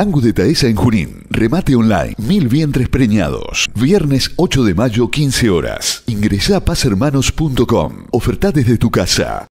Angus de Taesa en Junín. Remate online. Mil vientres preñados. Viernes 8 de mayo, 15 horas. Ingresá a pazhermanos.com. Oferta desde tu casa.